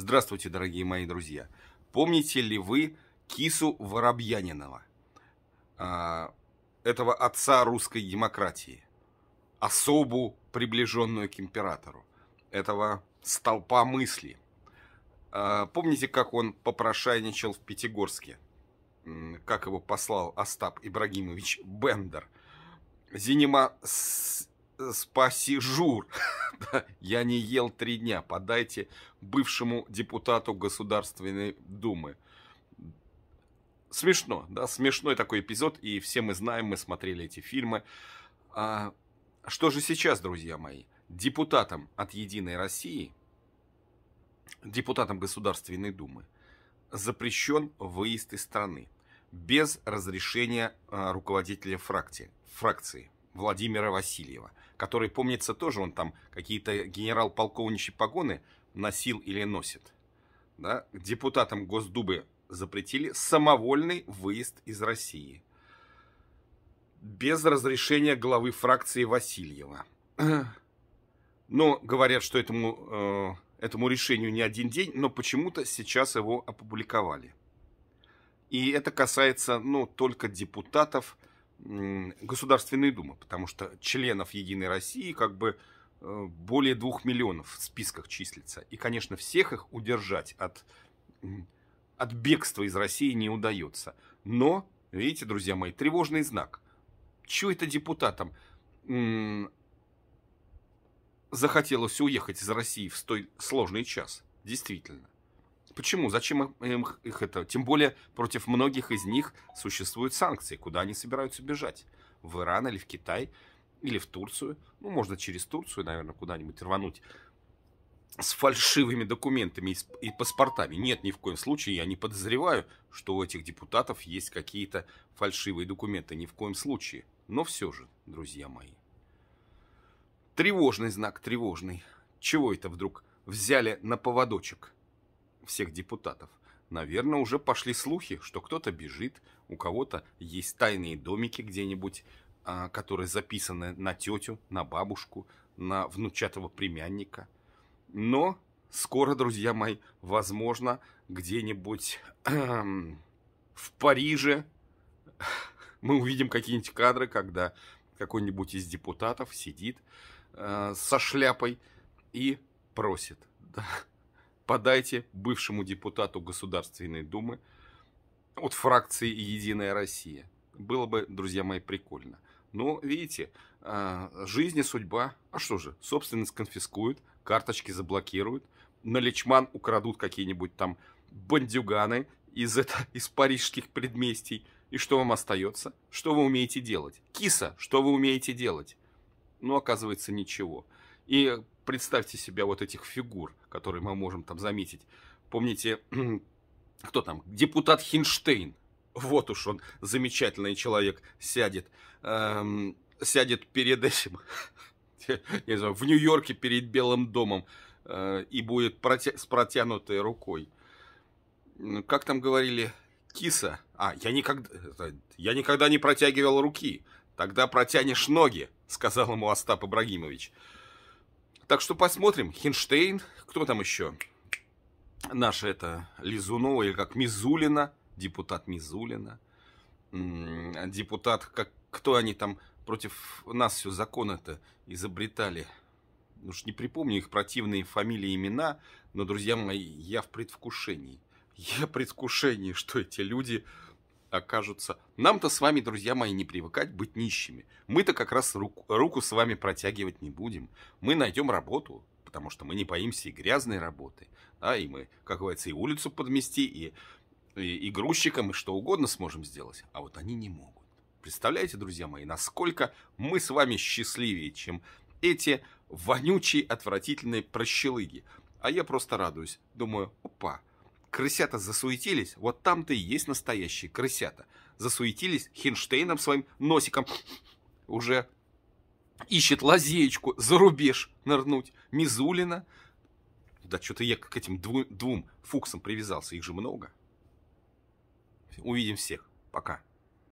Здравствуйте, дорогие мои друзья. Помните ли вы Кису Воробьянинова, а, этого отца русской демократии, особу, приближенную к императору, этого столпа мысли? А, помните, как он попрошайничал в Пятигорске? Как его послал Остап Ибрагимович Бендер? Зинима спаси жур. Я не ел три дня. Подайте бывшему депутату Государственной Думы. Смешно, да, смешной такой эпизод, и все мы знаем, мы смотрели эти фильмы. А, что же сейчас, друзья мои? Депутатам от «Единой России», депутатам Государственной Думы, запрещен выезд из страны без разрешения а, руководителя фракции. фракции. Владимира Васильева, который, помнится, тоже он там какие-то генерал-полковничьи погоны носил или носит. Да? Депутатам Госдубы запретили самовольный выезд из России без разрешения главы фракции Васильева. Но говорят, что этому, э, этому решению не один день, но почему-то сейчас его опубликовали. И это касается, ну, только депутатов, Государственной Думы, потому что членов Единой России как бы э, более двух миллионов в списках числится. И, конечно, всех их удержать от, от бегства из России не удается. Но, видите, друзья мои, тревожный знак. Чего это депутатам захотелось уехать из России в столь сложный час? Действительно. Почему? Зачем им их это? Тем более против многих из них существуют санкции, куда они собираются бежать. В Иран или в Китай, или в Турцию. Ну, можно через Турцию, наверное, куда-нибудь рвануть с фальшивыми документами и паспортами. Нет, ни в коем случае я не подозреваю, что у этих депутатов есть какие-то фальшивые документы. Ни в коем случае. Но все же, друзья мои. Тревожный знак, тревожный. Чего это вдруг взяли на поводочек? всех депутатов. Наверное, уже пошли слухи, что кто-то бежит, у кого-то есть тайные домики где-нибудь, а, которые записаны на тетю, на бабушку, на внучатого племянника. Но скоро, друзья мои, возможно, где-нибудь эм, в Париже мы увидим какие-нибудь кадры, когда какой-нибудь из депутатов сидит э, со шляпой и просит. Да, подайте бывшему депутату Государственной Думы от фракции «Единая Россия». Было бы, друзья мои, прикольно. Но, видите, а, жизнь и судьба. А что же, собственность конфискуют, карточки заблокируют, на Личман украдут какие-нибудь там бандюганы из, это, из парижских предместий. И что вам остается? Что вы умеете делать? Киса, что вы умеете делать? Ну, оказывается, ничего. И представьте себе вот этих фигур, которые мы можем там заметить. Помните, кто там? Депутат Хинштейн. Вот уж он, замечательный человек, сядет, эм, сядет перед этим, не знаю, в Нью-Йорке перед Белым домом э, и будет протя- с протянутой рукой. Как там говорили, киса. А, я никогда, э, я никогда не протягивал руки. Тогда протянешь ноги, сказал ему Остап Ибрагимович. Так что посмотрим. Хинштейн, кто там еще? Наша это Лизунова или как Мизулина, депутат Мизулина. Депутат, как, кто они там против нас все законы-то изобретали? Ну уж не припомню их противные фамилии и имена, но, друзья мои, я в предвкушении. Я в предвкушении, что эти люди окажутся. Нам-то с вами, друзья мои, не привыкать быть нищими. Мы-то как раз руку, руку с вами протягивать не будем. Мы найдем работу, потому что мы не боимся и грязной работы. Да, и мы, как говорится, и улицу подмести, и, и, и грузчикам, и что угодно сможем сделать. А вот они не могут. Представляете, друзья мои, насколько мы с вами счастливее, чем эти вонючие, отвратительные прощелыги. А я просто радуюсь. Думаю, опа, Крысята засуетились, вот там-то и есть настоящие крысята. Засуетились Хинштейном своим носиком уже ищет лазеечку за рубеж нырнуть. Мизулина. Да что-то я к этим двум, двум фуксам привязался, их же много. Увидим всех. Пока.